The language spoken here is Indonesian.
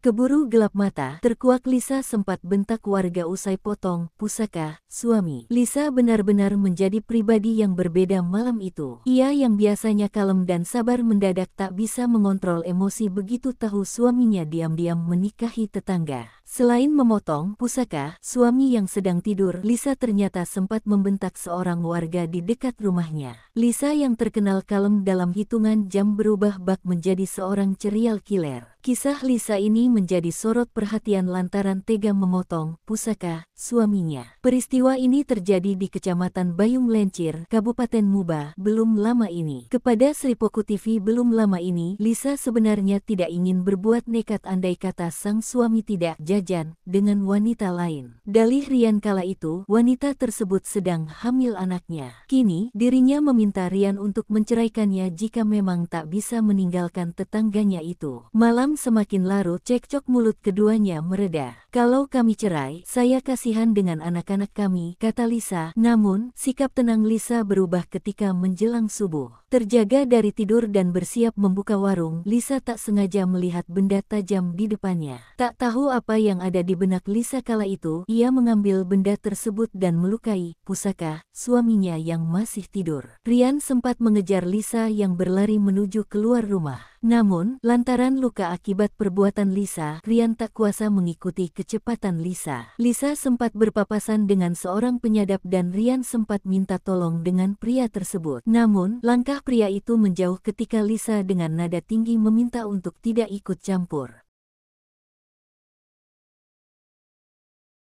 Keburu gelap mata, terkuak Lisa sempat bentak warga usai potong, pusaka, suami. Lisa benar-benar menjadi pribadi yang berbeda malam itu. Ia yang biasanya kalem dan sabar mendadak tak bisa mengontrol emosi begitu tahu suaminya diam-diam menikahi tetangga. Selain memotong pusaka, suami yang sedang tidur, Lisa ternyata sempat membentak seorang warga di dekat rumahnya. Lisa yang terkenal kalem dalam hitungan jam berubah bak menjadi seorang cereal killer. Kisah Lisa ini menjadi sorot perhatian lantaran tega memotong pusaka suaminya. Peristiwa ini terjadi di Kecamatan Bayung Lencir, Kabupaten Muba, belum lama ini. Kepada Sripoku TV belum lama ini, Lisa sebenarnya tidak ingin berbuat nekat andai kata sang suami tidak jajan dengan wanita lain. Dalih Rian kala itu, wanita tersebut sedang hamil anaknya. Kini, dirinya meminta Rian untuk menceraikannya jika memang tak bisa meninggalkan tetangganya itu. Malam semakin larut cekcok mulut keduanya meredah. Kalau kami cerai, saya kasihan dengan anak-anak kami, kata Lisa. Namun, sikap tenang Lisa berubah ketika menjelang subuh. Terjaga dari tidur dan bersiap membuka warung, Lisa tak sengaja melihat benda tajam di depannya. Tak tahu apa yang ada di benak Lisa kala itu, ia mengambil benda tersebut dan melukai pusaka suaminya yang masih tidur. Rian sempat mengejar Lisa yang berlari menuju keluar rumah. Namun, lantaran luka akibat perbuatan Lisa, Rian tak kuasa mengikuti kecepatan Lisa. Lisa sempat berpapasan dengan seorang penyadap dan Rian sempat minta tolong dengan pria tersebut. Namun, langkah pria itu menjauh ketika Lisa dengan nada tinggi meminta untuk tidak ikut campur.